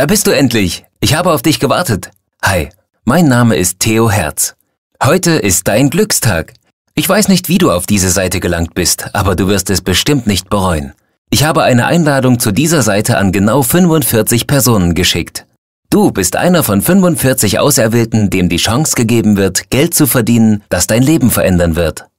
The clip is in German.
Da bist du endlich. Ich habe auf dich gewartet. Hi, mein Name ist Theo Herz. Heute ist dein Glückstag. Ich weiß nicht, wie du auf diese Seite gelangt bist, aber du wirst es bestimmt nicht bereuen. Ich habe eine Einladung zu dieser Seite an genau 45 Personen geschickt. Du bist einer von 45 Auserwählten, dem die Chance gegeben wird, Geld zu verdienen, das dein Leben verändern wird.